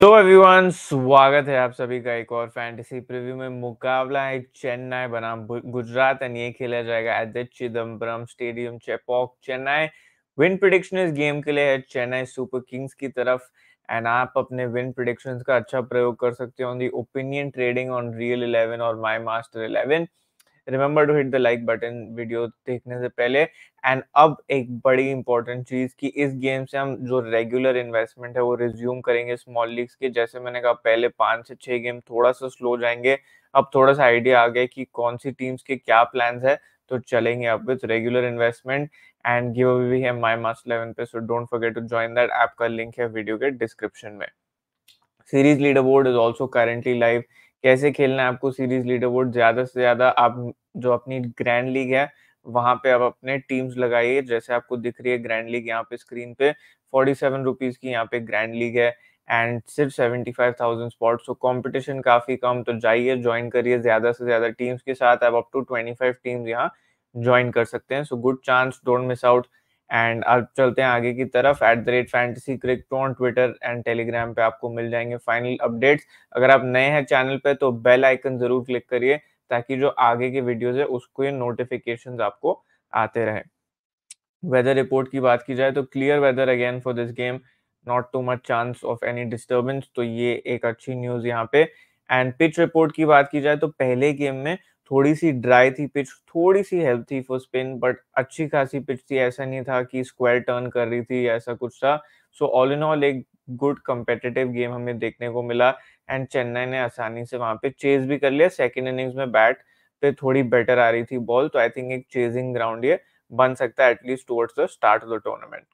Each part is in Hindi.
तो एवरीवन स्वागत है आप सभी का एक और फैंटेसी प्रीव्यू में मुकाबला है चेन्नई बनाम गुजरात एंड ये खेला जाएगा at the Chidambaram stadium Chepauk Chennai win prediction इस गेम के लिए है चेन्नई सुपर किंग्स की तरफ एंड आप अपने विन प्रिडिक्शन का अच्छा प्रयोग कर सकते हो on the opinion trading on real eleven और my master eleven remember to hit the like button video देखने से पहले एंड अब एक बड़ी इंपॉर्टेंट चीज़ कि इस गेम से हम जो रेगुलर इन्वेस्टमेंट है वो रिज्यूम करेंगे स्मॉल लीग्स के जैसे मैंने कहा पहले पांच से छह गेम थोड़ा सा स्लो जाएंगे अब थोड़ा सा आइडिया आ गया कि कौन सी टीम्स के क्या प्लान है तो चलेंगे अब with regular investment and give away भी है माई मास्ट इलेवन पे so don't forget to join that app का लिंक है वीडियो के डिस्क्रिप्शन में series leaderboard is also currently live कैसे खेलना है आपको सीरीज लीडर बोर्ड ज्यादा से ज्यादा आप जो अपनी ग्रैंड लीग है वहां पे आप अपने टीम्स लगाइए जैसे आपको दिख रही है ग्रैंड लीग यहाँ पे स्क्रीन पे फोर्टी सेवन रुपीज की यहाँ पे ग्रैंड लीग है एंड सिर्फ seventy five thousand spot so competition काफी कम तो जाइए ज्वाइन करिए ज्यादा से ज्यादा टीम्स के साथ आप up to twenty five teams यहाँ ज्वाइन कर सकते हैं so good chance don't miss out and अब चलते हैं आगे की तरफ at the rate fantasy Cricto on Twitter and Telegram पे आपको मिल जाएंगे फाइनल अपडेट्स अगर आप नए हैं चैनल पे तो बेल आइकन जरूर क्लिक करिए ताकि जो आगे के वीडियोज है उसको ये नोटिफिकेशन आपको आते रहे वेदर रिपोर्ट की बात की जाए तो clear weather again for this game not too much chance of any disturbance तो ये एक अच्छी न्यूज यहाँ पे एंड पिच रिपोर्ट की बात की जाए तो पहले गेम में थोड़ी सी ड्राई थी पिच थोड़ी सी हेल्प थी फॉर स्पिन बट अच्छी खासी पिच थी ऐसा नहीं था कि स्क्वायर टर्न कर रही थी ऐसा कुछ था सो ऑल इन ऑल एक गुड कम्पेटेटिव गेम हमें देखने को मिला एंड चेन्नई ने आसानी से वहां पे चेज भी कर लिया सेकेंड इनिंग्स में बैट पे थोड़ी बेटर आ रही थी बॉल तो आई थिंक एक चेजिंग ग्राउंड ये बन सकता है at least towards the start of the tournament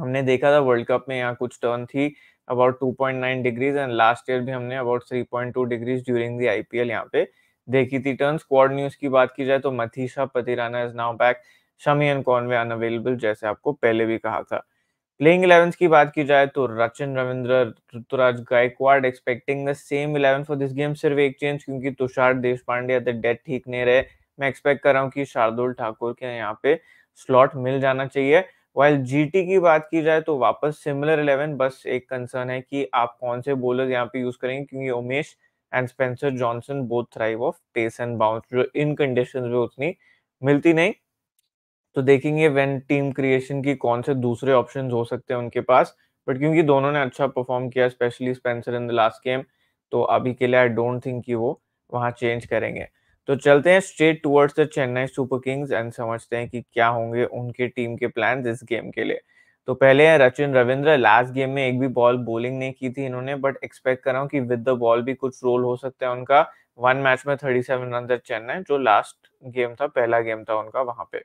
हमने देखा था वर्ल्ड कप में यहाँ कुछ टर्न थी about 2.9 degrees and last year भी हमने about 3.2 degrees during the IPL यहाँ पे देखी थी टर्न स्क्वाड न्यूज की बात की जाए तो Matheesha Pathirana is now back Shami and Conway unavailable जैसे आपको पहले भी कहा था प्लेइंग इलेवन की बात की जाए तो Rachin Ravindra Ruturaj Gaikwad expecting the same eleven for this game सिर्फ एक चेंज क्योंकि तुषार देश पांडे द डेट ठीक नहीं रहे मैं एक्सपेक्ट कर रहा हूँ कि शार्दुल ठाकुर के यहाँ पे स्लॉट मिल जाना चाहिए वाइल जी की बात की जाए तो वापस सिमिलर इलेवन बस एक कंसर्न है कि आप कौन से बोलर यहाँ पे यूज करेंगे क्योंकि Umesh and Spencer Johnson both thrive off pace and bounce जो इन कंडीशन में उतनी मिलती नहीं तो देखेंगे वेन टीम क्रिएशन की कौन से दूसरे ऑप्शन हो सकते हैं उनके पास बट क्योंकि दोनों ने अच्छा परफॉर्म किया specially Spencer in the last game तो अभी के लिए आई डोंट थिंक कि वो वहाँ चेंज करेंगे तो चलते हैं straight towards the Chennai super kings and समझते हैं कि क्या होंगे उनके टीम के प्लान इस गेम के लिए तो पहले रचिन रविंद्र लास्ट गेम में एक भी बॉल बॉलिंग नहीं की थी इन्होंने बट एक्सपेक्ट कर रहा हूँ कि विद द बॉल भी कुछ रोल हो सकता है उनका वन मैच में थर्टी सेवन रन है चेन्नई जो लास्ट गेम था पहला गेम था उनका वहां पे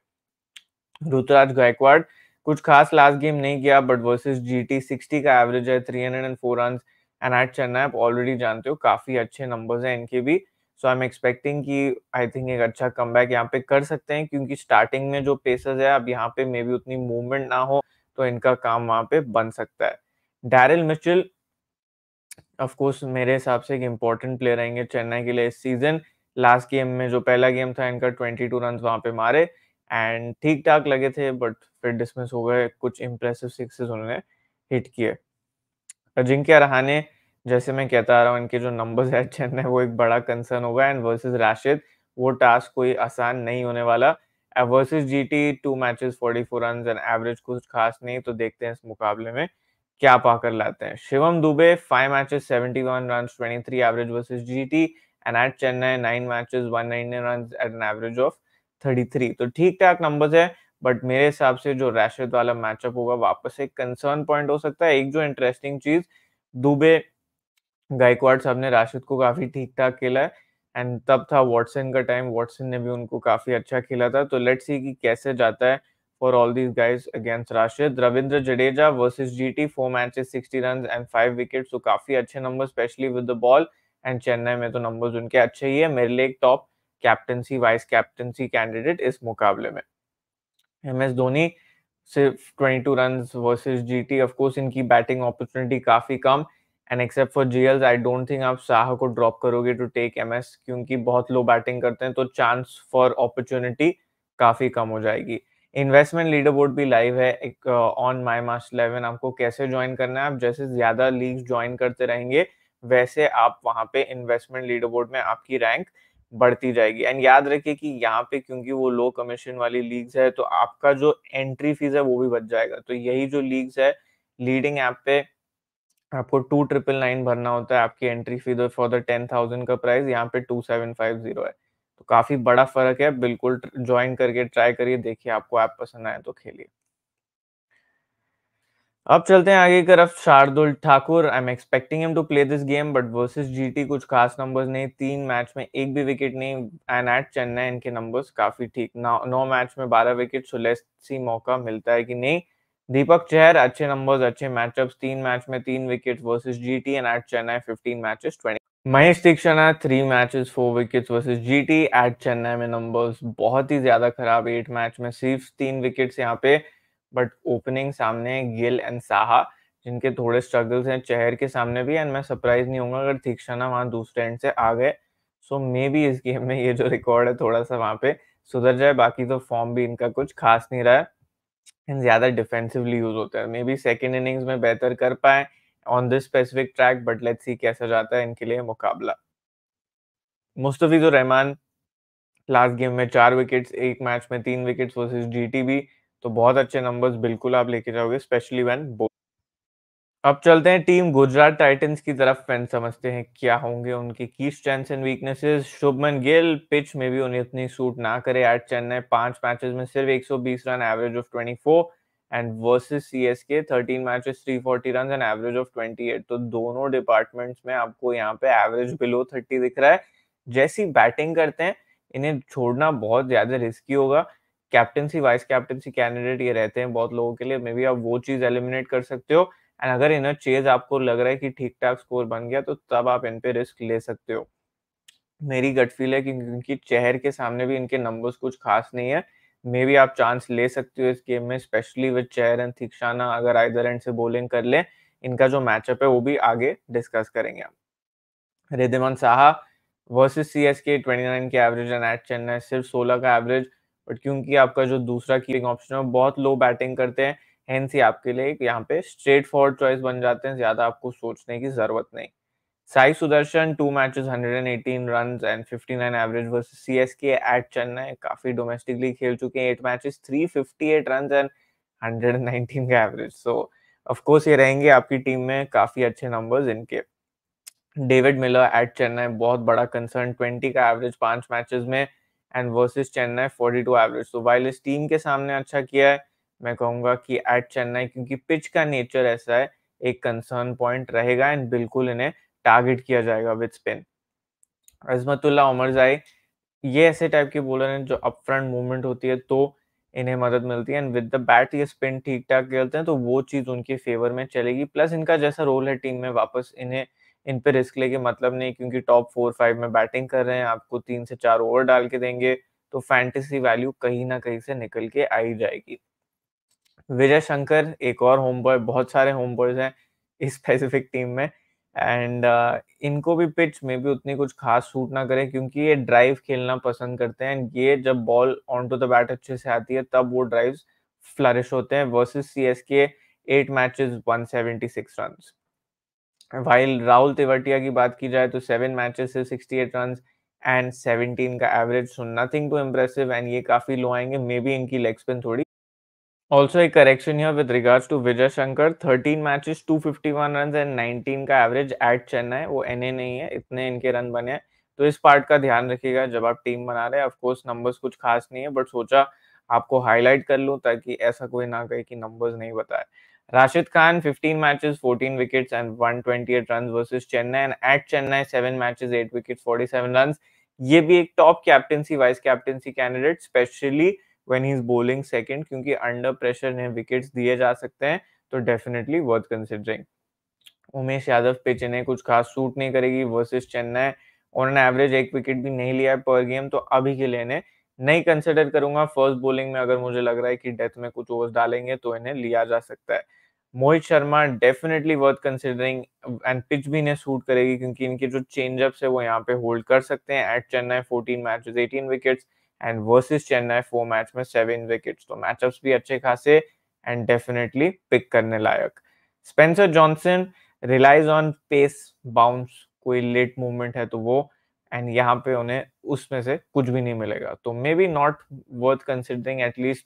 रुतराज गायकवाड़ कुछ खास लास्ट गेम नहीं किया बट वर्सेस टी सिक्सटी का एवरेज है four run and at Chennai आप ऑलरेडी जानते हो काफी अच्छे नंबर्स हैं इनके भी सो आई एम एक्सपेक्टिंग कि आई थिंक एक अच्छा कम बैक यहाँ पे कर सकते हैं क्योंकि स्टार्टिंग में जो पेसेज है अब यहाँ पे मे बी उतनी मूवमेंट ना हो तो इनका काम वहां पे बन सकता है डैरिल मिचिल ऑफ कोर्स मेरे हिसाब से एक इम्पोर्टेंट प्लेयर रहेंगे चेन्नई के लिए इस सीजन लास्ट गेम में जो पहला गेम था इनका टू रन वहां पे मारे एंड ठीक ठाक लगे थे बट फिर डिसमिस हो गए कुछ इम्प्रेसिव सिक्सेस उन्होंने हिट किए अजिंक्य रहाने जैसे मैं कहता आ रहा हूँ इनके जो नंबर्स है चेन्नई वो एक बड़ा कंसर्न होगा एंड वर्सेस राशिद वो टास्क कोई आसान नहीं होने वाला versus GT two matches 44 run and average कुछ खास नहीं तो देखते हैं इस मुकाबले में क्या पाकर लाते हैं Shivam Dube five matches 71 run 23 average versus GT and at Chennai nine matches 199 run at an average of 33 तो ठीक ठाक नंबर्स है बट मेरे हिसाब से जो रैशिद वाला मैचअप होगा वापस एक कंसर्न पॉइंट हो सकता है एक जो इंटरेस्टिंग चीज दुबे गायकवाड़ साहब ने राशिद को काफी ठीक ठाक खेला है एंड तब था वॉटसन का टाइम वॉटसन ने भी उनको काफ़ी अच्छा खेला था तो लेट्स सी कि कैसे जाता है for all these guys against Rashid Ravindra Jadeja versus G T four matches sixty run and five wicket तो काफ़ी अच्छे number specially with the ball and Chennai में तो नंबर उनके अच्छे ही है मेरे लिए एक top captaincy vice captaincy candidate इस मुकाबले में एम एस धोनी सिर्फ twenty two run versus G T of course इनकी बैटिंग अपॉर्चुनिटी काफ़ी कम एंड एक्सेप्ट फॉर जीएल्स आई डोंट थिंक आप शाह को ड्रॉप करोगे टू टेक एस क्योंकि बहुत लो बैटिंग करते हैं तो चांस फॉर अपॉर्चुनिटी काफी कम हो जाएगी इन्वेस्टमेंट लीडर बोर्ड भी लाइव है एक ऑन माई मार्च इलेवन आपको कैसे ज्वाइन करना है आप जैसे ज्यादा लीग ज्वाइन करते रहेंगे वैसे आप वहाँ पे इन्वेस्टमेंट लीडर बोर्ड में आपकी रैंक बढ़ती जाएगी एंड याद रखिए कि यहाँ पे क्योंकि वो लो कमीशन वाली लीग्स है तो आपका जो एंट्री फीस है वो भी बच जाएगा तो यही जो लीग्स है लीडिंग ऐप पे आपको टू ट्रिपल नाइन भरना होता है आपकी एंट्री फी दो फॉर द टेन थाउजेंड का प्राइस यहाँ पे टू सेवन फाइव जीरो है तो काफी बड़ा फर्क है बिल्कुल ज्वाइन करके ट्राई करिए देखिए आपको ऐप आप पसंद आए तो खेलिए अब चलते हैं आगे की तरफ Shardul Thakur I am expecting him to play this game but versus GT कुछ खास नंबर्स नहीं तीन मैच में एक भी विकेट नहीं एंड एट चेन्नई इनके नंबर्स काफी ठीक नौ मैच में बारह विकेट सो सी मौका मिलता है कि नहीं दीपक चहर अच्छे नंबर्स अच्छे मैचअप्स तीन मैच में तीन wicket versus GT and at Chennai fifteen matches twenty Mahesh Theekshana three matches four wickets versus GT at Chennai में नंबर्स बहुत ही ज्यादा खराब एट मैच में सिर्फ तीन विकेट्स यहाँ पे बट ओपनिंग सामने गिल एंड साहा जिनके थोड़े स्ट्रगल्स हैं चेहर के सामने भी एंड मैं सरप्राइज नहीं हूँ अगर दीक्षणा वहां दूसरे एंड से आ गए सो मे बी इस गेम में ये जो रिकॉर्ड है थोड़ा सा वहां पे सुधर जाए बाकी तो फॉर्म भी इनका कुछ खास नहीं रहा है एंड ज्यादा डिफेंसिवली यूज होता है मे बी सेकेंड इनिंग्स में बेहतर कर पाए on this specific track but let's see कैसा जाता है इनके लिए मुकाबला मुस्तफिजुर तो रहमान लास्ट गेम में चार विकेट्स एक मैच में तीन विकेट्स वर्सेस जीटीबी तो बहुत अच्छे नंबर्स बिल्कुल आप लेके जाओगे स्पेशली व्हेन अब चलते हैं टीम गुजरात टाइटंस की तरफ फैन समझते हैं क्या होंगे उनके की strengths and weaknesses Shubman Gill pitch में भी उन्हें उतनी सूट ना करे एट चेन्नई पांच मैचेस में सिर्फ 120 run average of 24 and versus CSK 13 matches 340 run and average of 28 तो दोनों डिपार्टमेंट्स में आपको यहाँ पे एवरेज बिलो 30 दिख रहा है जैसी बैटिंग करते हैं इन्हें छोड़ना बहुत ज्यादा रिस्की होगा कैप्टनसी वाइस कैप्टनसी कैंडिडेट ये रहते हैं बहुत लोगों के लिए मे बी आप वो चीज एलिमिनेट कर सकते हो एंड अगर इनर चेज आपको लग रहा है कि ठीक ठाक स्कोर बन गया तो तब आप इन पे रिस्क ले सकते हो मेरी गट फील है कि इनकी चेहर के सामने भी इनके नंबर्स कुछ खास नहीं है मे बी आप चांस ले सकते हो इस गेम में specially with Chahar and Theekshana अगर आइदर एंड से बॉलिंग कर ले इनका जो मैचअप है वो भी आगे डिस्कस करेंगे आप Wriddhiman Saha versus C S K twenty nine के एवरेज एंड एट चेन्नई सिर्फ सोलह का एवरेज बट क्योंकि आपका जो दूसरा कीपिंग ऑप्शन है बहुत लो बैटिंग करते हैं हेंस ही आपके लिए यहाँ पे स्ट्रेट फॉरवर्ड चॉइस बन जाते हैं ज्यादा आपको सोचने की जरूरत नहीं Sai Sudharsan two matches 118 run and 59 average versus CSK at Chennai काफी डोमेस्टिकली खेल चुके हैं एट मैचेस 358 रन एंड 119 का एवरेज सो ऑफ कोर्स ये रहेंगे आपकी टीम में काफी अच्छे नंबर्स इनके डेविड मिलर एट चेन्नई बहुत बड़ा कंसर्न 20 का एवरेज पांच मैचेस में एंड वर्सेस चेन्नई 42 एवरेज तो वाइल इस टीम के सामने अच्छा किया है मैं कहूंगा कि एट चेन्नई क्योंकि पिच का नेचर ऐसा है एक कंसर्न पॉइंट रहेगा एंड बिल्कुल इन्हें टारगेट किया जाएगा विद स्पिन अजमतुल्ला उमरजाई ये ऐसे टाइप के बॉलर हैं जो अप फ्रंट मूवमेंट होती है तो इन्हें मदद मिलती है एंड विद द बैट ये स्पिन ठीक ठाक खेलते हैं तो वो चीज़ उनके फेवर में चलेगी प्लस इनका जैसा रोल है टीम में वापस इन्हें इन पे रिस्क लेके मतलब नहीं क्योंकि टॉप फोर फाइव में बैटिंग कर रहे हैं आपको तीन से चार ओवर डाल के देंगे तो फैंटेसी वैल्यू कहीं ना कहीं से निकल के आई जाएगी विजय शंकर एक और होम बॉय बहुत सारे होम बॉयज हैं इस स्पेसिफिक टीम में एंड uh, इनको भी पिच में भी उतनी कुछ खास सूट ना करें क्योंकि ये ड्राइव खेलना पसंद करते हैं एंड ये जब ball on to the bat अच्छे से आती है तब वो ड्राइव फ्लरिश होते हैं versus C S K eight match one seventy six run while Rahul Tewatia की बात की जाए तो सेवन मैचेस से एट रन एंड सेवनटीन का average so nothing too impressive and ये काफी लो आएंगे मे बी इनकी लेग स्पिन थोड़ी Also, a correction here with regards to Vijay Shankar. 13 matches, 251 runs and 19 का एवरेज एट चेन्नई वो एनए नहीं है इतने इनके रन बने हैं तो इस पार्ट का ध्यान रखिएगा जब आप टीम बना रहे हैं ऑफकोर्स नंबर्स कुछ खास नहीं है बट सोचा आपको हाईलाइट कर लूं ताकि ऐसा कोई ना कहे कि नंबर्स नहीं बताए Rashid Khan 15 matches 14 wickets and 128 run versus Chennai and at Chennai 7 matches 8 wickets 47 run ये भी एक top captaincy vice captaincy candidate specially when he is bowling second क्योंकि अंडर प्रेशर ने विकेट्स दिए जा सकते हैं तो definitely worth considering Umesh Yadav पे चेन्नई कुछ खास सूट नहीं करेगी वर्सेज चेन्नई उन्होंने एवरेज एक विकेट भी नहीं लिया है पर गेम तो अभी के लिए इन्हें नहीं कंसिडर करूंगा फर्स्ट बोलिंग में अगर मुझे लग रहा है कि डेथ में कुछ ओवर्स डालेंगे तो इन्हें लिया जा सकता है Mohit Sharma definitely worth considering and pitch भी इन्हें सूट करेगी क्योंकि इनके जो चेंजअप्स है वो यहाँ पे होल्ड कर सकते हैं at Chennai fourteen match eighteen wickets and versus Chennai four match में सेवन विकेट्स तो मैचअप्स भी अच्छे खासे एंड डेफिनेटली पिक करने लायक Spencer Johnson relies on pace bounce कोई लेट मूवमेंट है तो वो एंड यहाँ पे उन्हें उसमें से कुछ भी नहीं मिलेगा तो may be not worth considering at least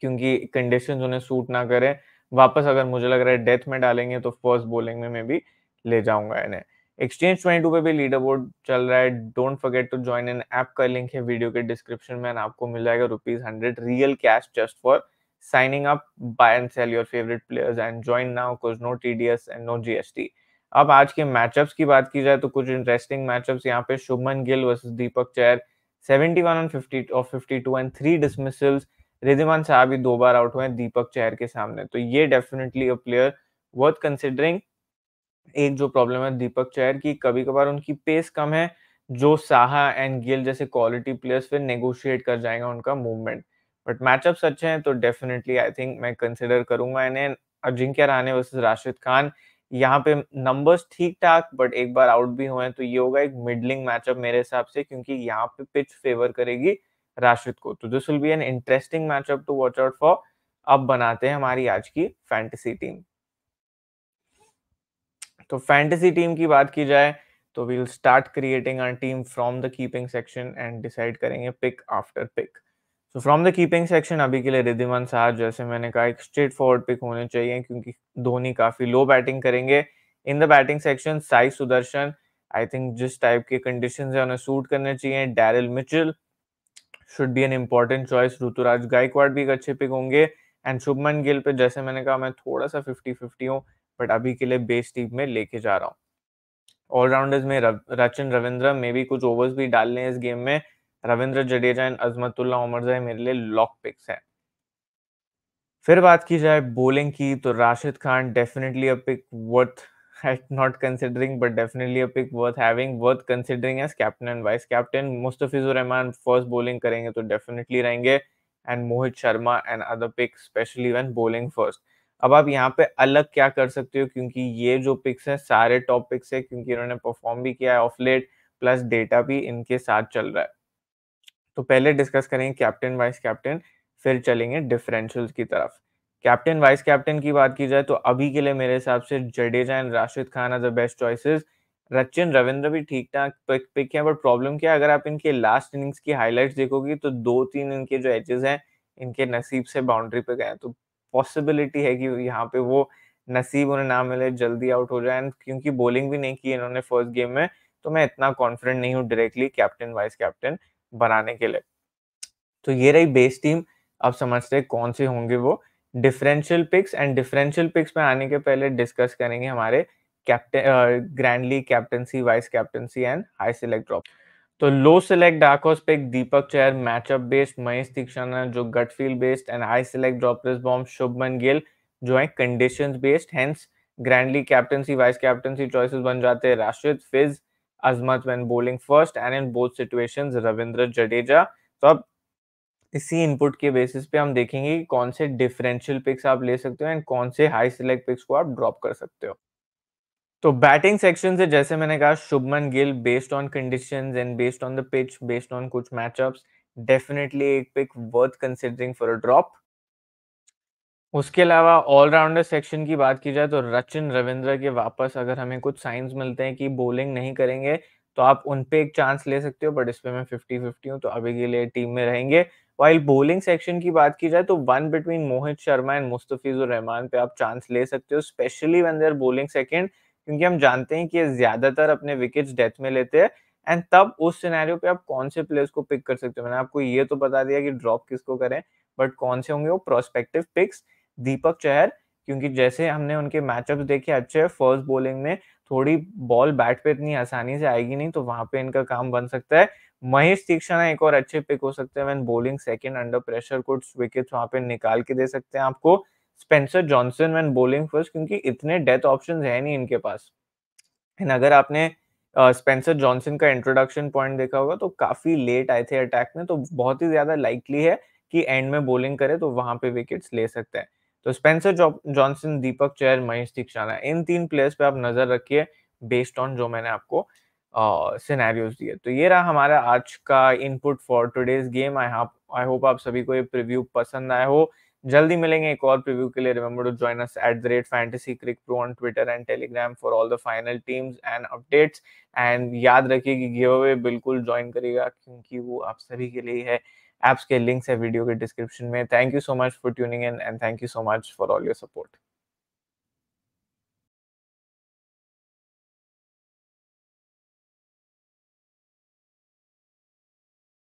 क्योंकि कंडीशन उन्हें सूट ना करें वापस अगर मुझे लग रहा है डेथ में डालेंगे तो फर्स्ट बॉलिंग में मैं भी ले जाऊंगा इन्हें एक्सचेंज 22 पे भी लीडर बोर्ड चल रहा है don't forget to join in app का लिंक है वीडियो के डिस्क्रिप्शन में आपको मिल जाएगा rupees hundred real cash just for signing up buy and sell your favourite players and join now players no T D S and no G S T अब आज के मैचअप्स की बात की जाए तो कुछ इंटरेस्टिंग मैचअप्स यहाँ पे Shubman Gill versus Deepak Chahar seventy one on fifty और fifty two and three dismissals Wriddhiman साहब भी दो बार आउट हुए दीपक चैर के सामने तो ये definitely a player worth considering एक जो प्रॉब्लम है दीपक चैर की कभी कभार उनकी पेस कम है जो साहा एंड गिल जैसे क्वालिटी प्लेयर्स फिर नेगोशिएट कर जाएगा उनका मूवमेंट बट मैचअप अच्छे हैं तो डेफिनेटली आई थिंक मैं कंसिडर करूंगा इन्हें अजिंक्य रहने वर्सेज राशिद खान यहाँ पे नंबर्स ठीक ठाक बट एक बार आउट भी हुए तो ये होगा एक मिडलिंग मैचअप मेरे हिसाब से क्योंकि यहाँ पे पिच फेवर करेगी राशिद को तो this will be an interesting matchup to watch out for अब बनाते हैं हमारी आज की फैंटेसी टीम तो फैंटेसी टीम की बात की जाए तो we'll start creating our team from the keeping section and decide करेंगे pick after pick so from the keeping section अभी के लिए रिद्धिमान साहब जैसे मैंने कहा एक स्ट्रेट फॉरवर्ड पिक होने चाहिए क्योंकि धोनी काफी लो बैटिंग करेंगे in the batting section Sai Sudharsan I think जिस टाइप के कंडीशन है उन्हें सूट करने चाहिए Daryl Mitchell should be an important choice Ruturaj Gaikwad भी एक अच्छे पिक होंगे एंड शुभमन गिल पे जैसे मैंने कहा मैं थोड़ा सा फिफ्टी फिफ्टी हूँ बट अभी के लिए बेस टीम में लेके जा रहा हूँ ऑलराउंडर्स में रचिन रविंद्र में भी कुछ ओवर्स भी डाल लें इस गेम में रविंद्र जडेजा एंड अजमतुल्ला उमरजा मेरे लिए लॉक पिक्स है फिर बात की जाए बोलिंग की तो Rashid Khan definitely a pick worth not considering but definitely a pick worth having worth considering as captain and vice captain Mustafizur Rahman first bowling करेंगे तो डेफिनेटली रहेंगे and Mohit Sharma and other pick specially when bowling first अब आप यहाँ पे अलग क्या कर सकते हो क्योंकि ये जो पिक्स है सारे टॉप पिक्स है क्योंकि इन्होंने परफॉर्म भी किया है ऑफ लेट प्लस डेटा भी इनके साथ चल रहा है तो पहले डिस्कस करेंगे कैप्टन वाइस कैप्टन फिर चलेंगे डिफरेंशियल की तरफ कैप्टन वाइस कैप्टन की बात की जाए तो अभी के लिए मेरे हिसाब से Jadeja and Rashid Khan are the best choices Rachin Ravindra भी ठीक ठाक पिक पिक है बट प्रॉब्लम क्या है अगर आप इनके लास्ट इनिंग्स की हाईलाइट्स देखोगे तो दो तीन इनके जो एजेस हैं इनके नसीब से बाउंड्री पे गए तो पॉसिबिलिटी है कि यहाँ पे वो नसीब उन्हें ना मिले जल्दी आउट हो जाए क्योंकि बॉलिंग भी नहीं की इन्होंने फर्स्ट गेम में तो मैं इतना कॉन्फिडेंट नहीं हूँ डायरेक्टली कैप्टन वाइस कैप्टन बनाने के लिए तो ये रही बेस टीम अब समझते हैं कौन से होंगे वो differential picks and differential picks में आने के पहले डिस्कस करेंगे हमारे captain grand league captaincy vice captaincy and I select drop तो low select select dark horse pick Deepak Chahar matchup based Mahesh Theekshana जो gut feel based and I select ड्रॉपलेस बॉम्ब शुभमन गिल जो है condition based hence grand league captaincy vice captaincy choices बन जाते हैं Rashid Fizz Azmat when bowling first and in both situation Ravindra Jadeja तो अब इसी इनपुट के बेसिस पे हम देखेंगे कौन से डिफरेंशियल पिक्स आप ले सकते हो एंड कौन से हाई सिलेक्ट पिक्स को आप ड्रॉप कर सकते हो तो बैटिंग सेक्शन से जैसे मैंने कहा Shubman Gill based on condition and based on the pitch based on कुछ मैचअप्स डेफिनेटली एक pick worth considering for a drop उसके अलावा ऑलराउंडर सेक्शन की बात की जाए तो रचिन रविंद्र के वापस अगर हमें कुछ साइंस मिलते हैं कि बोलिंग नहीं करेंगे तो आप उन पे एक चांस ले सकते हो बट इसमें मैं फिफ्टी फिफ्टी हूँ तो अभी के लिए टीम में रहेंगे वाइल बोलिंग सेक्शन की बात की जाए तो one between Mohit Sharma and Mustafizur Rahman पे आप चांस ले सकते हो specially when they're bowling second क्योंकि हम जानते हैं कि ज्यादातर अपने विकेट्स डेथ में लेते हैं एंड तब उस सिनेरियो पे आप कौन से प्लेयर्स को पिक कर सकते हो मैंने आपको ये तो बता दिया कि ड्रॉप किसको करें बट कौन से होंगे वो प्रोस्पेक्टिव पिक्स दीपक चहर क्योंकि जैसे हमने उनके मैचअप देखे अच्छे फर्स्ट बॉलिंग में थोड़ी बॉल बैट पे इतनी आसानी से आएगी नहीं तो वहां पे इनका काम बन सकता है महेश तीक्षण एक और अच्छे पिक हो सकते हैं बॉलिंग सेकंड अंडर प्रेशर कुछ विकेट वहां पे निकाल के दे सकते हैं आपको Spencer Johnson when bowling first क्योंकि इतने डेथ ऑप्शन है नहीं इनके पास एंड अगर आपने स्पेंसर uh, जॉनसन का इंट्रोडक्शन पॉइंट देखा होगा तो काफी लेट आए थे अटैक में तो बहुत ही ज्यादा लाइकली है कि एंड में बोलिंग करे तो वहां पे विकेट्स ले सकते हैं तो स्पेंसर जॉनसन दीपक चहर महेश दीक्षाना इन तीन प्लेयर्स पे आप नजर रखिए बेस्ड ऑन जो मैंने आपको सिनेरियोज uh, दिए तो ये रहा हमारा आज का input for today's game I I hope आप सभी को ये प्रिव्यू पसंद आया हो जल्दी मिलेंगे एक और प्रीव्यू के लिए remember to join us at the rate fantasy crick pro on Twitter and Telegram for all the final teams and updates and याद रखिए कि गिव अवे बिल्कुल ज्वाइन करिएगा क्योंकि वो आप सभी के लिए है एप्स के लिंक्स है वीडियो के डिस्क्रिप्शन में thank you so much for tuning in and thank you so much for all your support